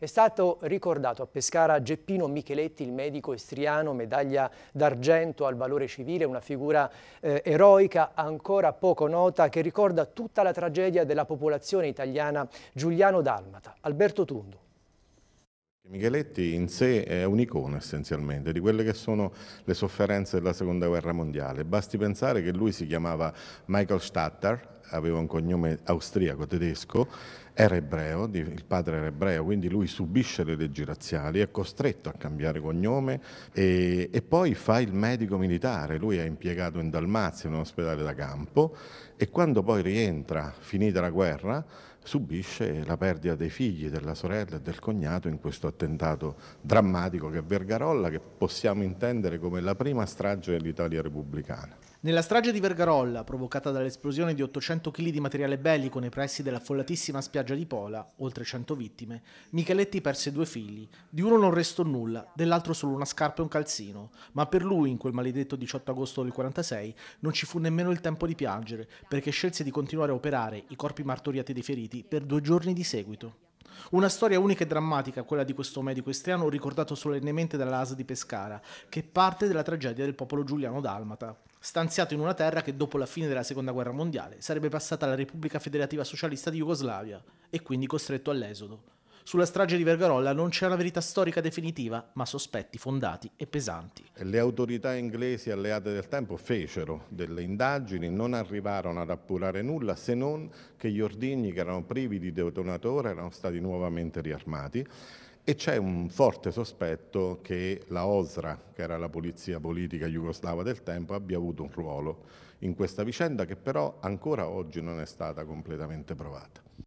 È stato ricordato a Pescara Geppino Micheletti, il medico istriano, medaglia d'argento al valore civile, una figura eh, eroica ancora poco nota che ricorda tutta la tragedia della popolazione italiana Giuliano Dalmata. Alberto Tundu. Micheletti in sé è un'icona essenzialmente di quelle che sono le sofferenze della seconda guerra mondiale. Basti pensare che lui si chiamava Michael Statter, aveva un cognome austriaco-tedesco, era ebreo, il padre era ebreo, quindi lui subisce le leggi razziali, è costretto a cambiare cognome e, e poi fa il medico militare, lui è impiegato in Dalmazia, in un ospedale da campo e quando poi rientra, finita la guerra, subisce la perdita dei figli, della sorella e del cognato in questo attentato drammatico che è Vergarolla, che possiamo intendere come la prima strage dell'Italia repubblicana. Nella strage di Vergarolla, provocata dall'esplosione di 800 kg di materiale bellico nei pressi dell'affollatissima spiaggia di Pola, oltre 100 vittime, Micheletti perse due figli. Di uno non restò nulla, dell'altro solo una scarpa e un calzino. Ma per lui, in quel maledetto 18 agosto del 1946, non ci fu nemmeno il tempo di piangere, perché scelse di continuare a operare i corpi martoriati dei feriti Uniti per due giorni di seguito. Una storia unica e drammatica, quella di questo medico estrano ricordato solennemente dalla Asa di Pescara, che parte della tragedia del popolo giuliano dalmata, stanziato in una terra che dopo la fine della Seconda Guerra Mondiale sarebbe passata alla Repubblica Federativa Socialista di Jugoslavia e quindi costretto all'esodo. Sulla strage di Vergarolla non c'è una verità storica definitiva, ma sospetti fondati e pesanti. Le autorità inglesi alleate del tempo fecero delle indagini, non arrivarono ad appurare nulla se non che gli ordigni che erano privi di detonatore erano stati nuovamente riarmati e c'è un forte sospetto che la Osra, che era la polizia politica jugoslava del tempo, abbia avuto un ruolo in questa vicenda che però ancora oggi non è stata completamente provata.